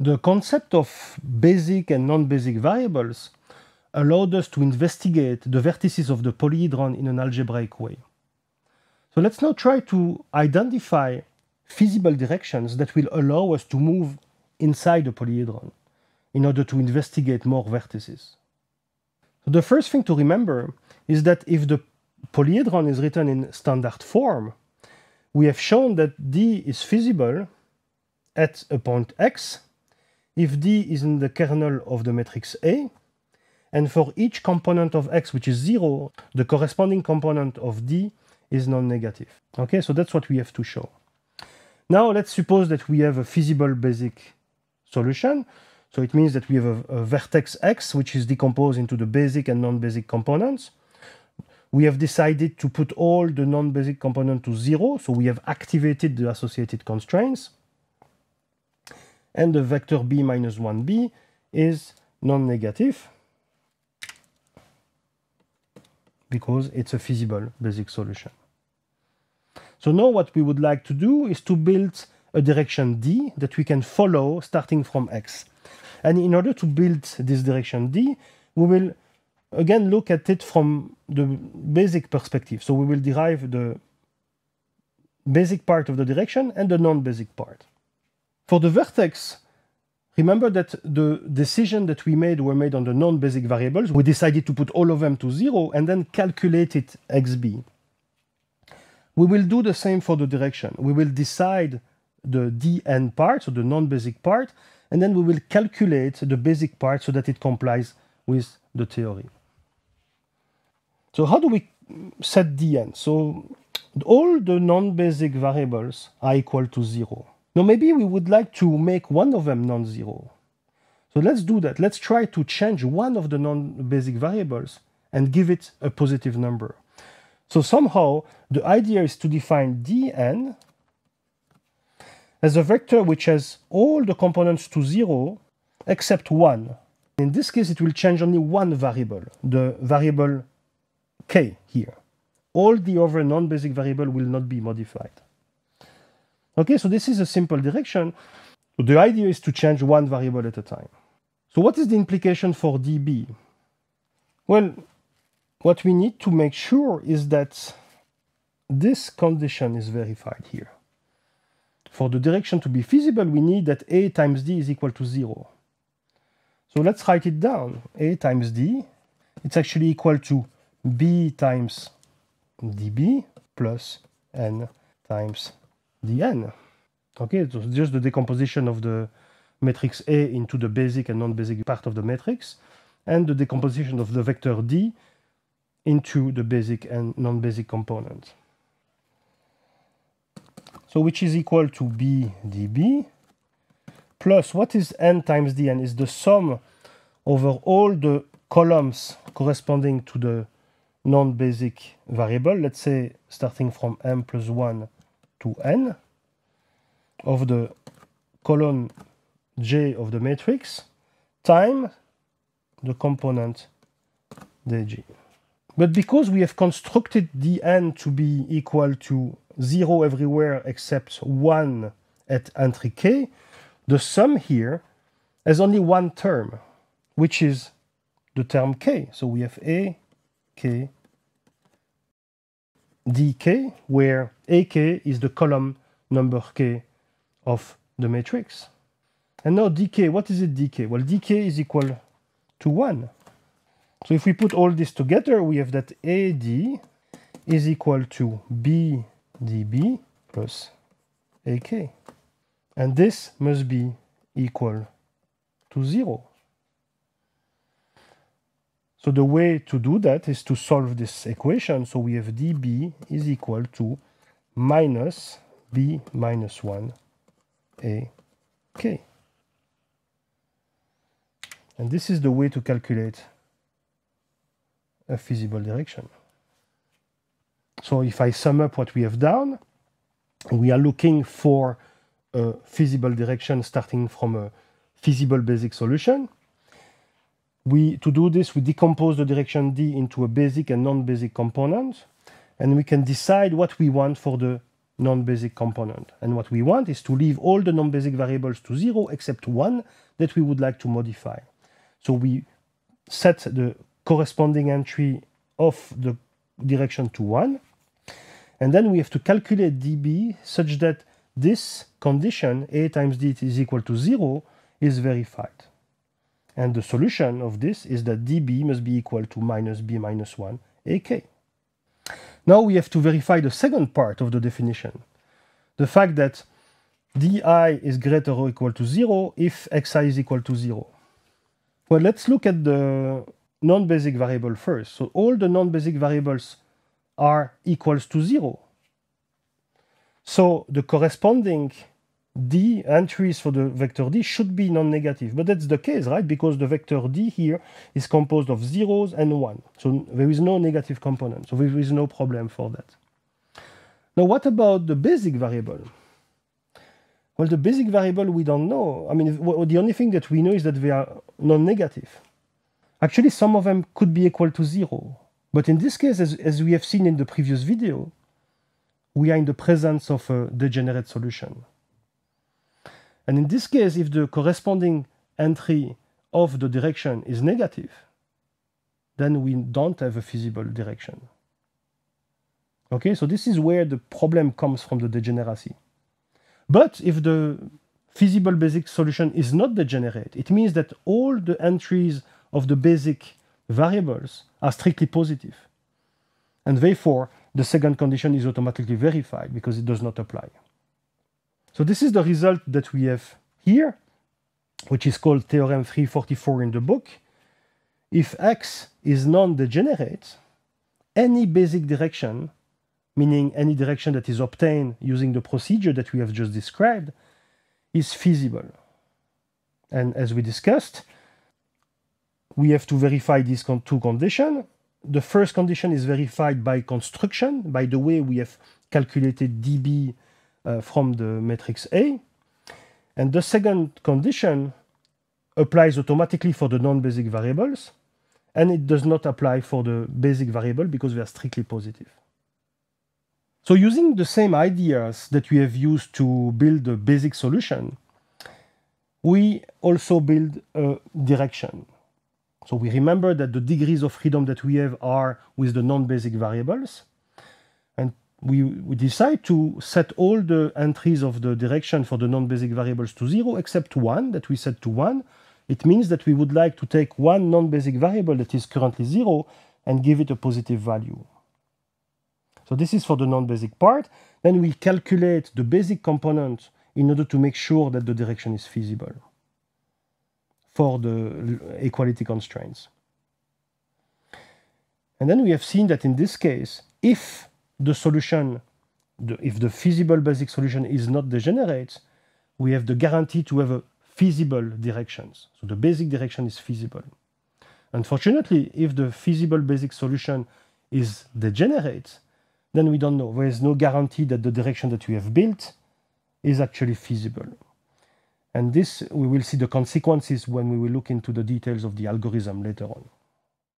The concept of basic and non-basic variables allowed us to investigate the vertices of the polyhedron in an algebraic way. So let's now try to identify feasible directions that will allow us to move inside the polyhedron in order to investigate more vertices. So the first thing to remember is that if the polyhedron is written in standard form, we have shown that D is feasible at a point X if D is in the kernel of the matrix A, and for each component of X which is zero, the corresponding component of D is non-negative. Okay, so that's what we have to show. Now let's suppose that we have a feasible basic solution. So it means that we have a, a vertex X which is decomposed into the basic and non-basic components. We have decided to put all the non-basic component to zero, so we have activated the associated constraints and the vector b minus 1b is non-negative because it's a feasible basic solution. So now what we would like to do is to build a direction d that we can follow starting from x. And in order to build this direction d, we will again look at it from the basic perspective. So we will derive the basic part of the direction and the non-basic part. For the vertex, remember that the decision that we made were made on the non-basic variables. We decided to put all of them to zero and then calculated xb. We will do the same for the direction. We will decide the dn part, so the non-basic part, and then we will calculate the basic part so that it complies with the theory. So how do we set dn? So all the non-basic variables are equal to zero. Now, maybe we would like to make one of them non-zero. So let's do that. Let's try to change one of the non-basic variables and give it a positive number. So somehow, the idea is to define dn as a vector which has all the components to zero except one. In this case, it will change only one variable, the variable k here. All the other non-basic variable will not be modified. Okay, so this is a simple direction. The idea is to change one variable at a time. So what is the implication for dB? Well, what we need to make sure is that this condition is verified here. For the direction to be feasible, we need that A times D is equal to zero. So let's write it down. A times D, it's actually equal to B times dB plus N times the n. Okay, so just the decomposition of the matrix A into the basic and non-basic part of the matrix, and the decomposition of the vector D into the basic and non-basic component. So which is equal to B dB plus what is n times dn is the sum over all the columns corresponding to the non-basic variable, let's say starting from m plus 1 to n of the column J of the matrix times the component dg. But because we have constructed the n to be equal to 0 everywhere except 1 at entry k, the sum here has only one term, which is the term k. So we have a, k, dk, where ak is the column number k of the matrix. And now dk, what is it dk? Well, dk is equal to 1. So if we put all this together, we have that AD is equal to BDB plus AK. And this must be equal to 0. So the way to do that is to solve this equation. So we have dB is equal to minus B minus 1 AK. And this is the way to calculate a feasible direction. So if I sum up what we have done, we are looking for a feasible direction starting from a feasible basic solution. We, to do this, we decompose the direction D into a basic and non-basic component, and we can decide what we want for the non-basic component. And what we want is to leave all the non-basic variables to zero except one that we would like to modify. So we set the corresponding entry of the direction to one, and then we have to calculate dB such that this condition, A times D is equal to zero, is verified. And the solution of this is that dB must be equal to minus B minus 1 AK. Now we have to verify the second part of the definition. The fact that DI is greater or equal to 0 if XI is equal to 0. Well, let's look at the non-basic variable first. So all the non-basic variables are equals to 0. So the corresponding d entries for the vector d should be non-negative. But that's the case, right? Because the vector d here is composed of zeros and one. So there is no negative component. So there is no problem for that. Now, what about the basic variable? Well, the basic variable, we don't know. I mean, the only thing that we know is that they are non-negative. Actually, some of them could be equal to zero. But in this case, as, as we have seen in the previous video, we are in the presence of a degenerate solution. And in this case, if the corresponding entry of the direction is negative, then we don't have a feasible direction. Okay, so this is where the problem comes from the degeneracy. But if the feasible basic solution is not degenerate, it means that all the entries of the basic variables are strictly positive. And therefore, the second condition is automatically verified because it does not apply. So this is the result that we have here, which is called theorem 344 in the book. If x is non-degenerate, any basic direction, meaning any direction that is obtained using the procedure that we have just described, is feasible. And as we discussed, we have to verify these con two conditions. The first condition is verified by construction, by the way we have calculated dB uh, from the matrix A. And the second condition applies automatically for the non-basic variables, and it does not apply for the basic variable because they are strictly positive. So using the same ideas that we have used to build a basic solution, we also build a direction. So we remember that the degrees of freedom that we have are with the non-basic variables, we, we decide to set all the entries of the direction for the non-basic variables to zero except one that we set to one. It means that we would like to take one non-basic variable that is currently zero and give it a positive value. So this is for the non-basic part. Then we calculate the basic component in order to make sure that the direction is feasible for the equality constraints. And then we have seen that in this case, if the solution, the, if the feasible basic solution is not degenerate, we have the guarantee to have a feasible directions. So the basic direction is feasible. Unfortunately, if the feasible basic solution is degenerate, then we don't know. There is no guarantee that the direction that we have built is actually feasible. And this, we will see the consequences when we will look into the details of the algorithm later on.